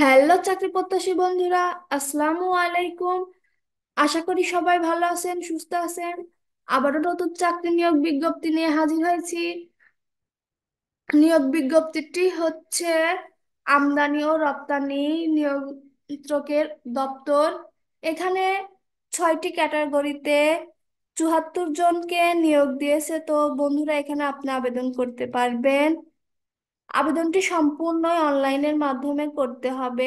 hello চাকরি প্রত্যাশী বন্ধুরা আসসালামু আলাইকুম আশা করি সবাই ভালো আছেন সুস্থ আছেন আবারও নতুন চাকরি নিয়োগ বিজ্ঞপ্তি নিয়ে হাজির হয়েছি নিয়োগ বিজ্ঞপ্তিটি হচ্ছে আমদানি ও রপ্তানি নিয়ন্ত্রকের দপ্তর এখানে ছয়টি ক্যাটাগরিতে চুহাত্তর জনকে নিয়োগ দিয়েছে তো বন্ধুরা এখানে আপনি আবেদন করতে পারবেন আবেদনটি সম্পূর্ণই অনলাইনের মাধ্যমে করতে হবে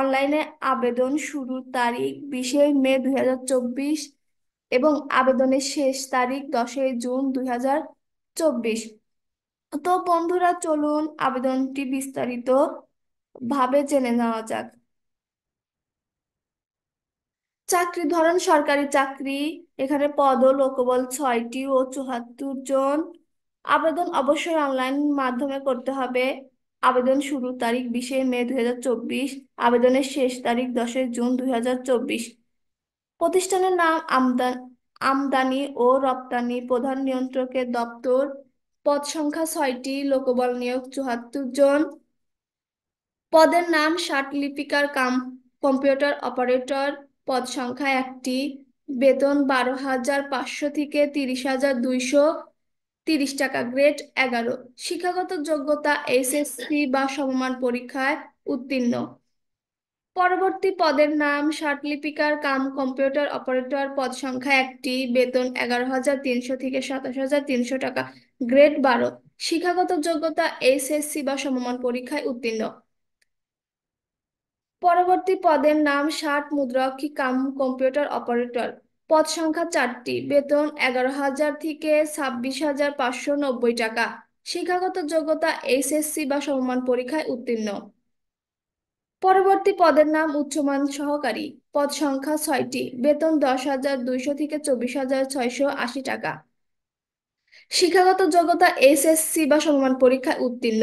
অনলাইনে আবেদন শুরুর তারিখ বিশে মে দুই এবং আবেদনের শেষ তারিখ দশই জুন দুই তো বন্ধুরা চলুন আবেদনটি বিস্তারিত ভাবে জেনে নেওয়া যাক চাকরি ধরন সরকারি চাকরি এখানে পদ ও লোকবল ছয়টি ও চুহাত্তর জন আবেদন অবশ্যই অনলাইন মাধ্যমে করতে হবে আবেদন শুরুর তারিখ বিশে মে দুই আবেদনের শেষ তারিখ দশই জুন দুই প্রতিষ্ঠানের নাম আমদান আমদানি ও রপ্তানি প্রধান নিয়ন্ত্রকের দপ্তর পদ সংখ্যা ছয়টি লোকবল নিয়োগ চুহাত্তর জন পদের নাম ষাট লিপিকার কাম কম্পিউটার অপারেটর পদ সংখ্যা একটি বেতন বারো হাজার পাঁচশো থেকে তিরিশ হাজার দুইশো তিরিশ টাকা গ্রেড এগারো শিক্ষাগত যোগ্যতা এসএসসি বা সমমান পরীক্ষায় উত্তীর্ণ পরবর্তী পদের নাম শার্টলিপিকার কাম কম্পিউটার অপারেটর পদ সংখ্যা একটি বেতন এগারো হাজার তিনশো থেকে সাতাশ হাজার তিনশো টাকা গ্রেড বারো শিক্ষাগত যোগ্যতা এসএসসি বা সমমান পরীক্ষায় উত্তীর্ণ পরবর্তী পদের নাম ষাট মুদ্রাক্ষী কাম কম্পিউটার অপারেটর পদ সংখ্যা চারটি বেতন এগারো হাজার থেকে ছাব্বিশ হাজার পাঁচশো নব্বই টাকা শিক্ষাগত যোগ্যতা এইচএসসি বা সমমান পরীক্ষায় উত্তীর্ণ পরবর্তী পদের নাম উচ্চমান সহকারী পদ সংখ্যা ছয়টি বেতন দশ হাজার দুইশো থেকে চব্বিশ হাজার ছয়শো আশি টাকা শিক্ষাগত যোগ্যতা এইচএসসি বা সমমান পরীক্ষায় উত্তীর্ণ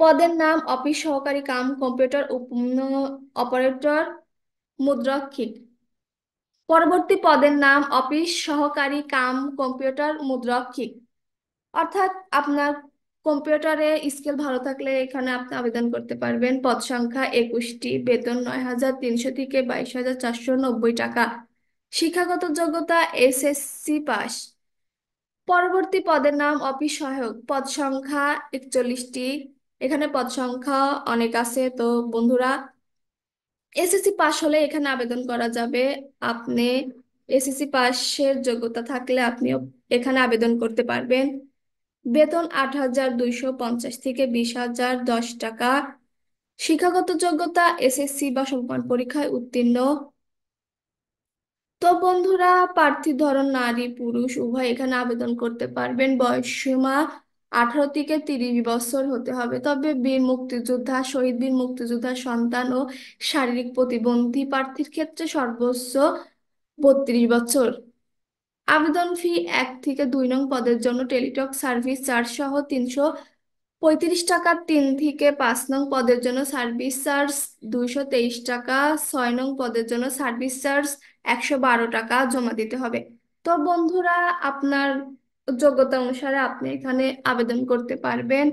পদের নাম অফিস সহকারী কাম কম্পিউটার অপারেটর মুদ্রাক্ষিক পরবর্তী পদের নাম অফিস সহকারী কাম কম্পিউটার মুদ্রক কি অর্থাৎ আপনার কম্পিউটারে স্কেল ভালো থাকলে এখানে আপনি আবেদন করতে পারবেন পদ সংখ্যা একুশটি বেতন নয় হাজার তিনশো থেকে বাইশ হাজার চারশো নব্বই টাকা শিক্ষাগত যোগ্যতা এসএসসি পাস পরবর্তী পদের নাম অফিস সহায়ক পদ সংখ্যা একচল্লিশটি এখানে পদ সংখ্যা অনেক আছে তো বন্ধুরা এসএসসি পাস হলে এখানে আবেদন করা যাবে আপনি এসএসসি পাসের যোগ্যতা থাকলে আপনিও এখানে আবেদন করতে পারবেন বেতন আট হাজার দুইশো পঞ্চাশ থেকে বিশ হাজার দশ টাকা শিক্ষাগত যোগ্যতা এসএসসি বা সমমান পরীক্ষায় উত্তীর্ণ তো বন্ধুরা প্রার্থী ধরন নারী পুরুষ উভয় এখানে আবেদন করতে পারবেন বয়স সীমা আঠারো থেকে তিরিশ বছর হতে হবে তবে বীর মুক্তিযোদ্ধা শহীদ বীর মুক্তিযোদ্ধা সন্তান ও শারীরিক প্রতিবন্ধী প্রার্থীর ক্ষেত্রে সর্বোচ্চ বত্রিশ বছর আবেদন ফি এক থেকে দুই নং পদের জন্য টেলিটক সার্ভিস চার্জ সহ তিনশো পঁয়ত্রিশ টাকা তিন থেকে পাঁচ নং পদের জন্য সার্ভিস চার্জ দুইশো তেইশ টাকা ছয় নং পদের জন্য সার্ভিস চার্জ একশো বারো টাকা জমা দিতে হবে তো বন্ধুরা আপনার যোগ্যতা অনুসারে আপনি এখানে আবেদন করতে পারবেন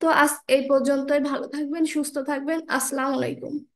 তো আজ এই পর্যন্তই ভালো থাকবেন সুস্থ থাকবেন আসসালামু আলাইকুম